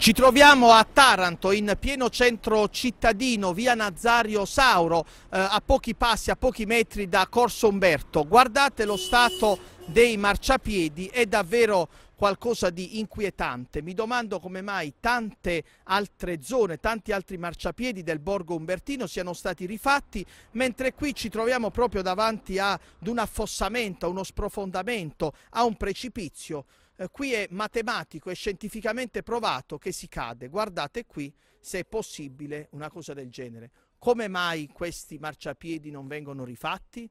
Ci troviamo a Taranto, in pieno centro cittadino, via Nazario Sauro, eh, a pochi passi, a pochi metri da Corso Umberto. Guardate lo stato dei marciapiedi, è davvero qualcosa di inquietante. Mi domando come mai tante altre zone, tanti altri marciapiedi del borgo Umbertino siano stati rifatti, mentre qui ci troviamo proprio davanti ad un affossamento, a uno sprofondamento, a un precipizio. Eh, qui è matematico e scientificamente provato che si cade. Guardate qui se è possibile una cosa del genere. Come mai questi marciapiedi non vengono rifatti?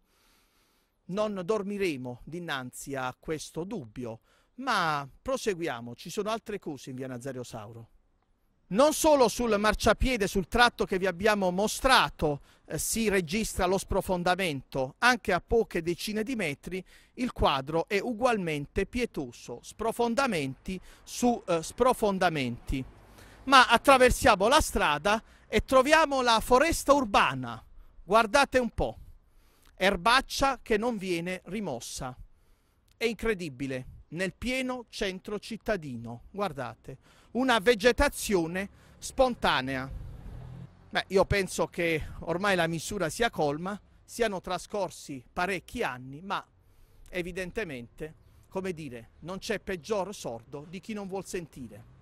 Non dormiremo dinanzi a questo dubbio. Ma proseguiamo, ci sono altre cose in via Nazario Sauro. Non solo sul marciapiede, sul tratto che vi abbiamo mostrato, eh, si registra lo sprofondamento, anche a poche decine di metri il quadro è ugualmente pietoso, sprofondamenti su eh, sprofondamenti. Ma attraversiamo la strada e troviamo la foresta urbana, guardate un po', erbaccia che non viene rimossa. È incredibile nel pieno centro cittadino. Guardate, una vegetazione spontanea. Beh, io penso che ormai la misura sia colma, siano trascorsi parecchi anni, ma evidentemente, come dire, non c'è peggior sordo di chi non vuol sentire.